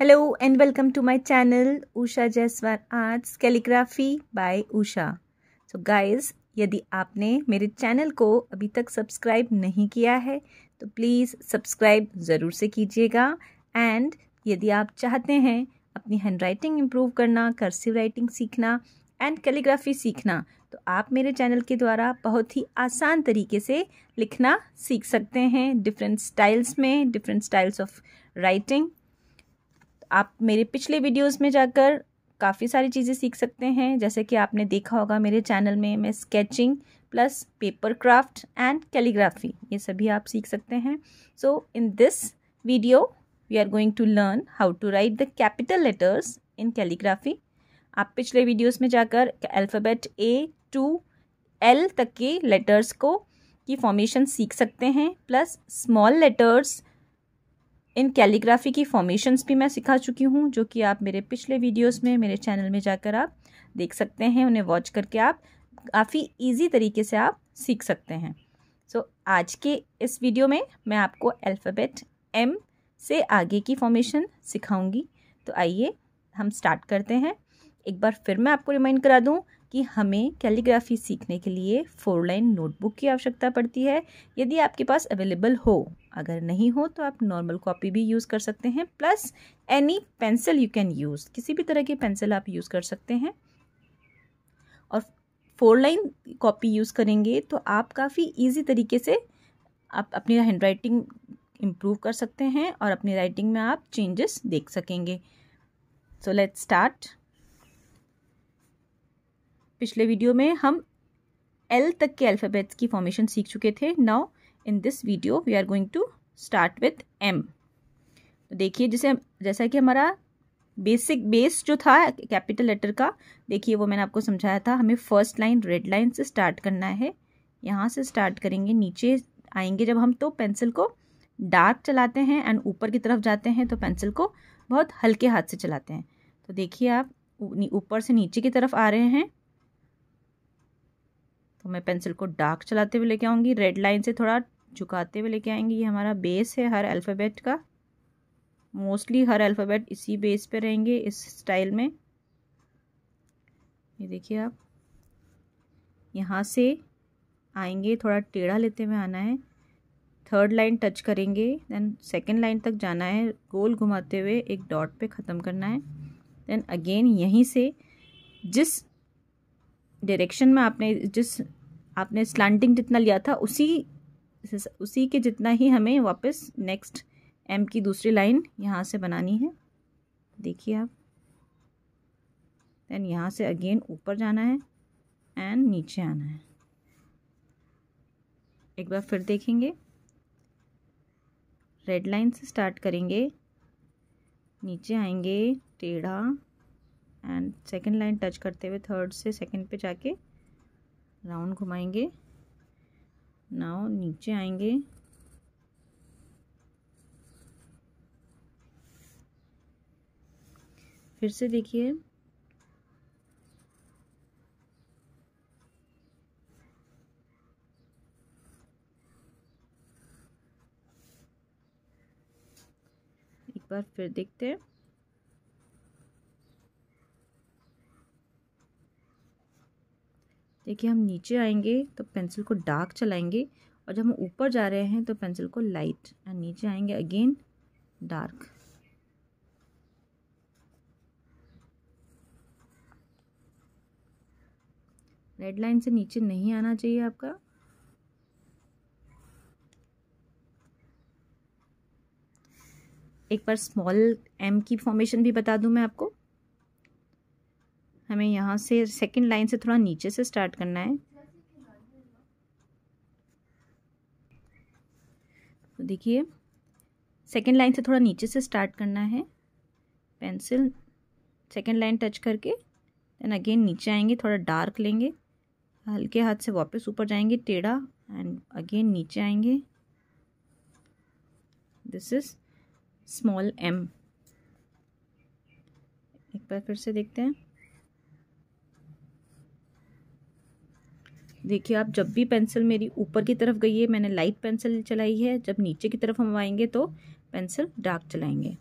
hello and welcome to my channel Usha Jaiswal arts calligraphy by Usha so guys यदि आपने मेरे channel को अभी तक सब्सक्राइब नहीं किया है तो प्लीज़ सब्सक्राइब ज़रूर से कीजिएगा एंड यदि आप चाहते हैं अपनी हैंड राइटिंग इम्प्रूव करना कर्सिव राइटिंग सीखना एंड कैलीग्राफी सीखना तो आप मेरे चैनल के द्वारा बहुत ही आसान तरीके से लिखना सीख सकते हैं डिफरेंट स्टाइल्स में डिफरेंट स्टाइल्स ऑफ राइटिंग आप मेरे पिछले वीडियोस में जाकर काफ़ी सारी चीज़ें सीख सकते हैं जैसे कि आपने देखा होगा मेरे चैनल में मैं sketching plus paper craft and calligraphy ये सभी आप सीख सकते हैं so in this video we are going to learn how to write the capital letters in calligraphy आप पिछले वीडियोस में जाकर अल्फ़ाबेट ए टू एल तक के लेटर्स को की फॉर्मेशन सीख सकते हैं plus small letters in calligraphy की फॉर्मेशंस भी मैं सिखा चुकी हूँ जो कि आप मेरे पिछले वीडियोस में मेरे चैनल में जाकर आप देख सकते हैं उन्हें वॉच करके आप काफ़ी इजी तरीके से आप सीख सकते हैं सो so, आज के इस वीडियो में मैं आपको अल्फ़ाबेट एम से आगे की फॉर्मेशन सिखाऊंगी तो आइए हम स्टार्ट करते हैं एक बार फिर मैं आपको रिमाइंड करा दूँ कि हमें कैलीग्राफी सीखने के लिए फोर लाइन नोटबुक की आवश्यकता पड़ती है यदि आपके पास अवेलेबल हो अगर नहीं हो तो आप नॉर्मल कॉपी भी यूज़ कर सकते हैं plus any pencil you can use किसी भी तरह की पेंसिल आप यूज़ कर सकते हैं और फोर लाइन कॉपी यूज़ करेंगे तो आप काफ़ी ईजी तरीके से आप अपनी हैंड राइटिंग इम्प्रूव कर सकते हैं और अपनी राइटिंग में आप चेंजेस देख सकेंगे सो लेट्स स्टार्ट पिछले वीडियो में हम एल तक के अल्फ़ाबेट्स की फॉर्मेशन सीख चुके थे now in this video we are going to start with M तो देखिए जैसे जैसा कि हमारा बेसिक बेस जो था कैपिटल लेटर का देखिए वो मैंने आपको समझाया था हमें फर्स्ट लाइन रेड लाइन से स्टार्ट करना है यहाँ से स्टार्ट करेंगे नीचे आएंगे जब हम तो पेंसिल को डार्क चलाते हैं एंड ऊपर की तरफ जाते हैं तो पेंसिल को बहुत हल्के हाथ से चलाते हैं तो देखिए आप ऊपर से नीचे की तरफ आ रहे हैं तो मैं पेंसिल को डार्क चलाते हुए लेके आऊँगी रेड लाइन से थोड़ा झुकाते हुए लेके आएंगी ये हमारा बेस है हर अल्फ़ाबेट का मोस्टली हर अल्फ़ाबेट इसी बेस पे रहेंगे इस स्टाइल में ये देखिए आप यहाँ से आएंगे थोड़ा टेढ़ा लेते हुए आना है थर्ड लाइन टच करेंगे देन सेकेंड लाइन तक जाना है गोल घुमाते हुए एक डॉट पर ख़त्म करना है देन अगेन यहीं से जिस डायरेक्शन में आपने जिस आपने स्लांटिंग जितना लिया था उसी उसी के जितना ही हमें वापस नेक्स्ट एम की दूसरी लाइन यहाँ से बनानी है देखिए आप देन यहाँ से अगेन ऊपर जाना है एंड नीचे आना है एक बार फिर देखेंगे रेड लाइन से स्टार्ट करेंगे नीचे आएंगे टेढ़ा एंड सेकेंड लाइन टच करते हुए थर्ड से सेकेंड पे जाके राउंड घुमाएंगे नाव नीचे आएंगे फिर से देखिए एक बार फिर देखते हैं देखिए हम नीचे आएंगे तो पेंसिल को डार्क चलाएंगे और जब हम ऊपर जा रहे हैं तो पेंसिल को लाइट एंड नीचे आएंगे अगेन डार्क रेड लाइन से नीचे नहीं आना चाहिए आपका एक बार स्मॉल एम की फॉर्मेशन भी बता दूं मैं आपको हमें यहाँ से सेकंड लाइन से थोड़ा नीचे से स्टार्ट करना है तो देखिए सेकेंड लाइन से थोड़ा नीचे से स्टार्ट करना है पेंसिल सेकेंड लाइन टच करके देन अगेन नीचे आएंगे थोड़ा डार्क लेंगे हल्के हाथ से वापस ऊपर जाएंगे टेढ़ा एंड अगेन नीचे आएंगे दिस इज स्मॉल एम एक बार फिर से देखते हैं देखिए आप जब भी पेंसिल मेरी ऊपर की तरफ गई है मैंने लाइट पेंसिल चलाई है जब नीचे की तरफ हम आएंगे तो पेंसिल डार्क चलाएंगे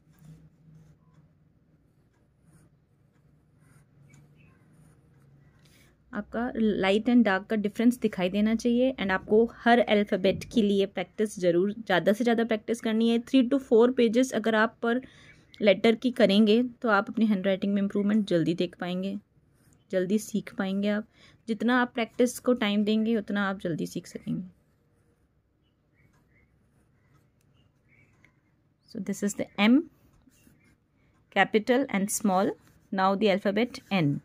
आपका लाइट एंड डार्क का डिफरेंस दिखाई देना चाहिए एंड आपको हर अल्फ़ाबेट के लिए प्रैक्टिस ज़रूर ज़्यादा से ज़्यादा प्रैक्टिस करनी है थ्री टू फोर पेजेस अगर आप पर लेटर की करेंगे तो आप अपनी हैंड राइटिंग में इम्प्रूवमेंट जल्दी देख पाएंगे जल्दी सीख पाएंगे आप जितना आप प्रैक्टिस को टाइम देंगे उतना आप जल्दी सीख सकेंगे so this is the M capital and small now the alphabet N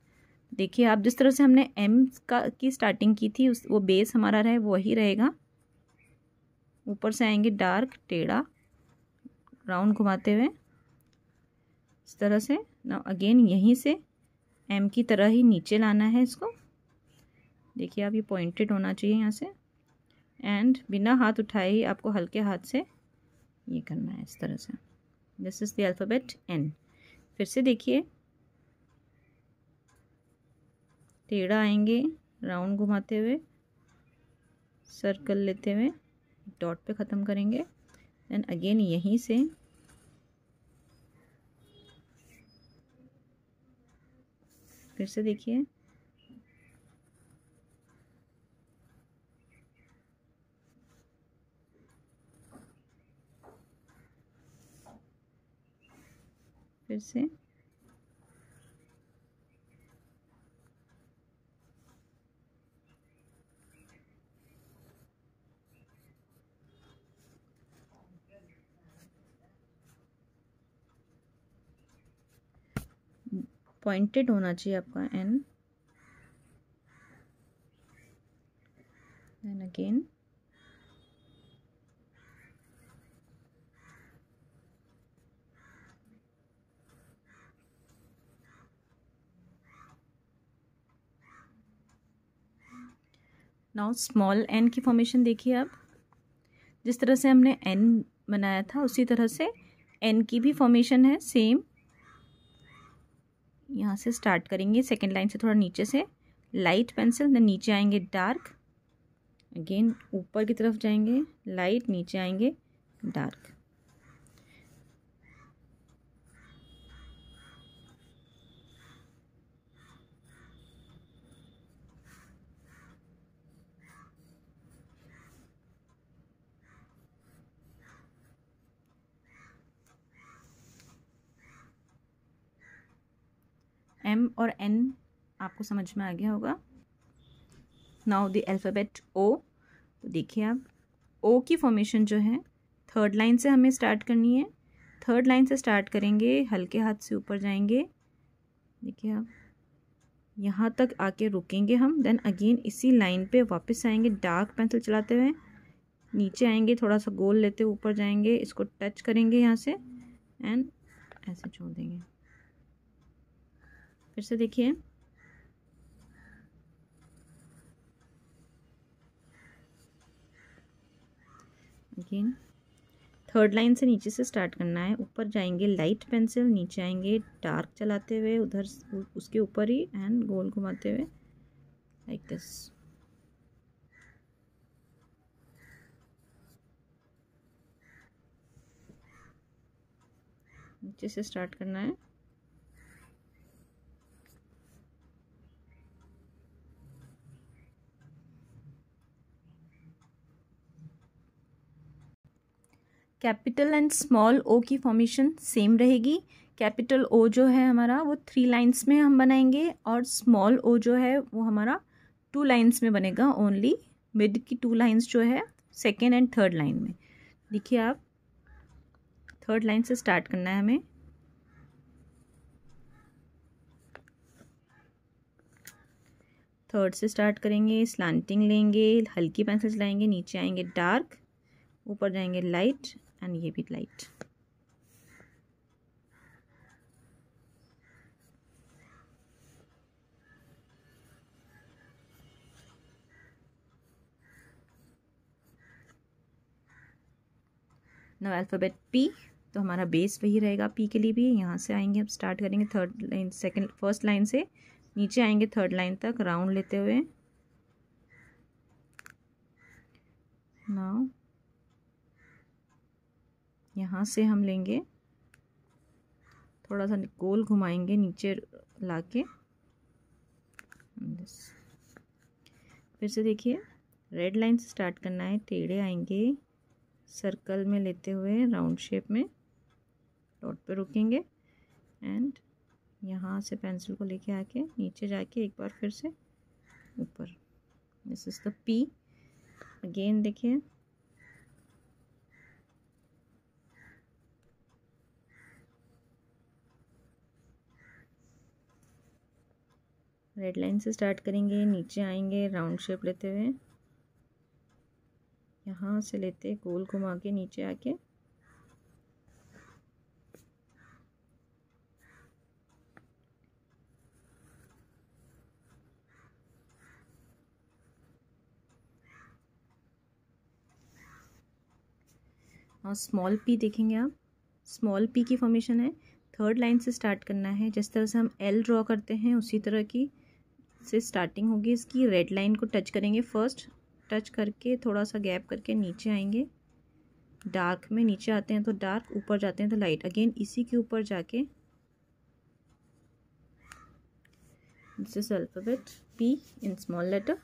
देखिए आप जिस तरह से हमने एम का की स्टार्टिंग की थी उस वो बेस हमारा रहे वही रहेगा ऊपर से आएंगे डार्क टेढ़ा राउंड घुमाते हुए इस तरह से ना अगेन यहीं से एम की तरह ही नीचे लाना है इसको देखिए आप ये पॉइंटेड होना चाहिए यहाँ से एंड बिना हाथ उठाए ही आपको हल्के हाथ से ये करना है इस तरह से this is the alphabet N फिर से देखिए टेढ़ा आएंगे राउंड घुमाते हुए सर्कल लेते हुए डॉट पे ख़त्म करेंगे देन अगेन यहीं से फिर से देखिए फिर से पॉइंटेड होना चाहिए आपका N then again now small N की फॉर्मेशन देखिए आप जिस तरह से हमने एन बनाया था उसी तरह से एन की भी फॉर्मेशन है सेम यहाँ से स्टार्ट करेंगे सेकेंड लाइन से थोड़ा नीचे से लाइट पेंसिल देन नीचे आएंगे डार्क अगेन ऊपर की तरफ जाएंगे लाइट नीचे आएंगे डार्क एम और एन आपको समझ में आ गया होगा नाउ द अल्फ़ाबेट ओ तो देखिए आप ओ की फॉर्मेशन जो है थर्ड लाइन से हमें स्टार्ट करनी है थर्ड लाइन से स्टार्ट करेंगे हल्के हाथ से ऊपर जाएंगे देखिए आप यहाँ तक आके रुकेंगे हम देन अगेन इसी लाइन पे वापस आएंगे डार्क पेंसिल चलाते हुए नीचे आएंगे थोड़ा सा गोल लेते ऊपर जाएंगे इसको टच करेंगे यहाँ से एंड ऐसे छोड़ देंगे फिर से देखिए अगेन थर्ड लाइन से नीचे से स्टार्ट करना है ऊपर जाएंगे लाइट पेंसिल नीचे आएंगे डार्क चलाते हुए उधर उसके ऊपर ही एंड गोल घुमाते हुए लाइक दिस नीचे से स्टार्ट करना है कैपिटल एंड स्मॉल ओ की फॉर्मेशन सेम रहेगी कैपिटल ओ जो है हमारा वो थ्री लाइन्स में हम बनाएंगे और स्मॉल ओ जो है वो हमारा टू लाइन्स में बनेगा ओनली मिड की टू लाइन्स जो है सेकेंड एंड थर्ड लाइन में देखिए आप थर्ड लाइन से स्टार्ट करना है हमें थर्ड से स्टार्ट करेंगे स्लांटिंग लेंगे हल्की पेंसिल चलाएंगे नीचे आएंगे डार्क ऊपर जाएंगे लाइट एंड ये भी लाइट नो अल्फ़ाबेट पी तो हमारा बेस वही रहेगा पी के लिए भी यहाँ से आएंगे अब स्टार्ट करेंगे third line second first line से नीचे आएंगे थर्ड लाइन तक राउंड लेते हुए नाउ यहाँ से हम लेंगे थोड़ा सा गोल घुमाएंगे नीचे ला के फिर से देखिए रेड लाइन से स्टार्ट करना है टेढ़े आएंगे सर्कल में लेते हुए राउंड शेप में डॉट पे रुकेंगे एंड यहाँ से पेंसिल को लेके आके नीचे जाके एक बार फिर से ऊपर this is the P again देखिए रेड लाइन से स्टार्ट करेंगे नीचे आएंगे राउंड शेप लेते हुए यहाँ से लेते गोल घुमा के नीचे आके और स्मॉल पी देखेंगे आप स्मॉल पी की फॉर्मेशन है थर्ड लाइन से स्टार्ट करना है जिस तरह से हम एल ड्रॉ करते हैं उसी तरह की से स्टार्टिंग होगी इसकी रेड लाइन को टच करेंगे फर्स्ट टच करके थोड़ा सा गैप करके नीचे आएंगे डार्क में नीचे आते हैं तो डार्क ऊपर जाते हैं तो लाइट अगेन इसी के ऊपर जाके this is alphabet P in small letter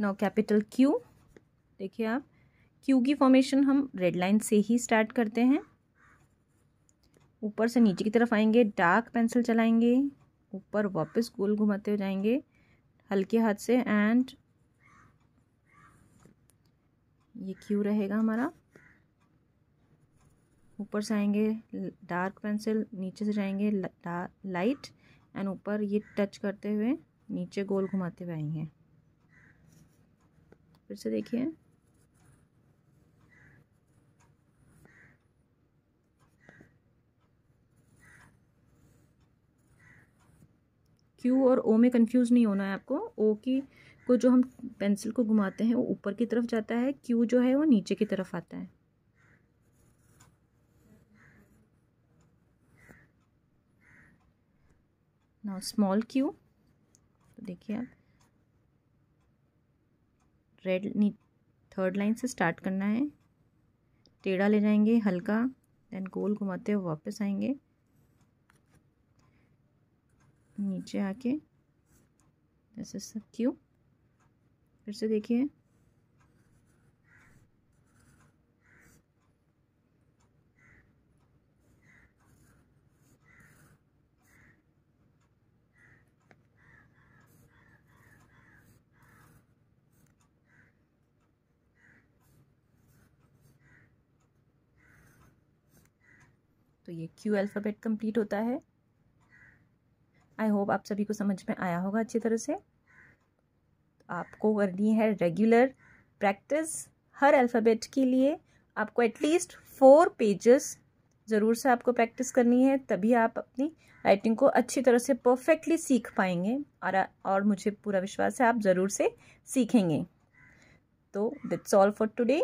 now capital Q देखिए आप क्यू की फॉर्मेशन हम रेड लाइन से ही स्टार्ट करते हैं ऊपर से नीचे की तरफ आएंगे डार्क पेंसिल चलाएंगे ऊपर वापस गोल घुमाते हो जाएंगे हल्के हाथ से एंड ये क्यू रहेगा हमारा ऊपर से आएंगे डार्क पेंसिल नीचे से जाएंगे लाइट एंड ऊपर ये टच करते हुए नीचे गोल घुमाते हुए आएंगे फिर से देखिए क्यू और ओ में कंफ्यूज नहीं होना है आपको ओ की को जो हम पेंसिल को घुमाते हैं वो ऊपर की तरफ जाता है क्यू जो है वो नीचे की तरफ आता है नाउ स्मॉल क्यू देखिए आप रेड थर्ड लाइन से स्टार्ट करना है टेढ़ा ले जाएंगे हल्का देन गोल घुमाते हुए वापस आएंगे नीचे आके जैसे सब क्यों फिर से देखिए तो ये क्यू अल्फ़ाबेट कंप्लीट होता है आई होप आप सभी को समझ में आया होगा अच्छी तरह से तो आपको करनी है रेगुलर प्रैक्टिस हर अल्फ़ाबेट के लिए आपको एटलीस्ट फोर पेजेस ज़रूर से आपको प्रैक्टिस करनी है तभी आप अपनी राइटिंग को अच्छी तरह से परफेक्टली सीख पाएंगे और और मुझे पूरा विश्वास है आप ज़रूर से सीखेंगे तो दिट्स ऑल फॉर टुडे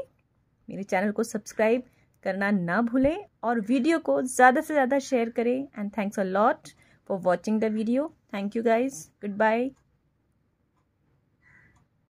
मेरे चैनल को सब्सक्राइब करना ना भूलें और वीडियो को ज़्यादा से ज़्यादा शेयर करें and thanks a lot for watching the video thank you guys good bye